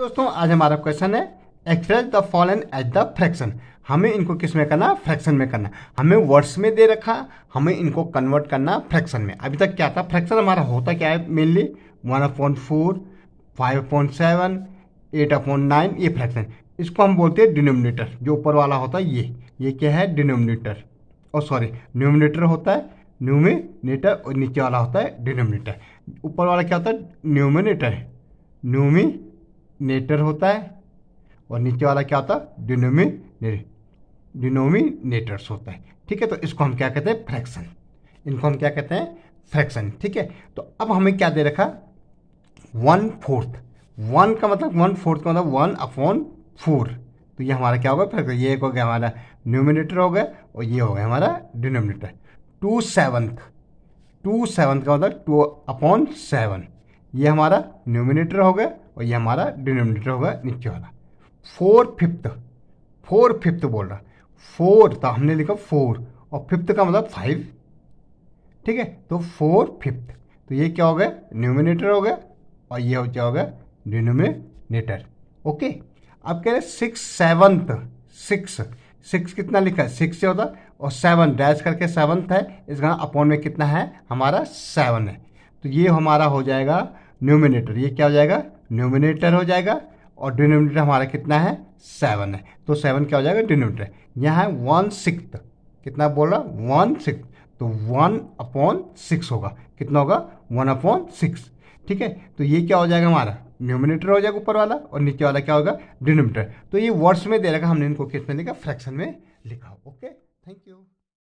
दोस्तों आज हमारा क्वेश्चन है express the following as the fraction हमें इनको किस में करना फ्रैक्शन में करना हमें वर्ड्स में दे रखा हमें इनको कन्वर्ट करना फ्रैक्शन में अभी तक क्या था फ्रैक्शन हमारा होता क्या है mainly one point four five point seven eight point nine ये फ्रैक्शन इसको हम बोलते हैं डिनोमिनेटर जो ऊपर वाला होता है ये ये क्या है डिनोमिनेटर और सॉरी न्यूमिनेटर होता है न्यूमिनेटर और नीचे वाला होता है डिनोमिनेटर ऊपर वाला क्या होता है न्यूमिनेटर न्यूमी नेटर होता है और नीचे वाला क्या होता है डिनोमिनेटर डिनोमिनेटर्स होता है ठीक है तो इसको हम क्या कहते हैं फ्रैक्शन इनको हम क्या कहते हैं फ्रैक्शन ठीक है तो अब हमें क्या दे रखा वन फोर्थ वन का मतलब वन फोर्थ का मतलब वन अपॉन फोर तो ये हमारा क्या होगा फ्रैक्शन तो ये एक हो गया हमारा न्यूमिनेटर हो गया और ये हो गया हमारा denominator two seventh two seventh का मतलब टू अपॉन सेवन ये हमारा न्यूमिनेटर हो गया और ये हमारा डिनोमिनेटर होगा नीचे वाला फोर फिफ्थ फोर फिफ्थ बोल रहा फोर तो हमने लिखा फोर और फिफ्थ का मतलब फाइव ठीक है तो फोर फिफ्थ तो ये क्या हो गया न्यूमिनेटर हो गया और ये हो क्या हो गया डिनोमिनेटर ओके अब कह रहे सिक्स सेवंथ सिक्स सिक्स कितना लिखा है सिक्स से होता और सेवन डैश करके सेवन्थ है इस अपॉन में कितना है हमारा सेवन है तो ये हमारा हो जाएगा न्यूमिनेटर ये क्या हो जाएगा न्यूमिनेटर हो जाएगा और डिनोमिनेटर हमारा कितना है सेवन है तो सेवन क्या हो जाएगा डिनोमिनेटर यहाँ है वन सिक्स कितना बोल रहा वन सिक्स तो वन अपॉन सिक्स होगा कितना होगा वन अपॉन सिक्स ठीक है तो ये क्या हो जाएगा हमारा न्यूमिनेटर हो जाएगा ऊपर वाला और नीचे वाला क्या होगा डिनोमिनेटर तो ये वर्ड्स में दे रखा हमने इनको किस में लिखा फ्रैक्शन में लिखा ओके थैंक यू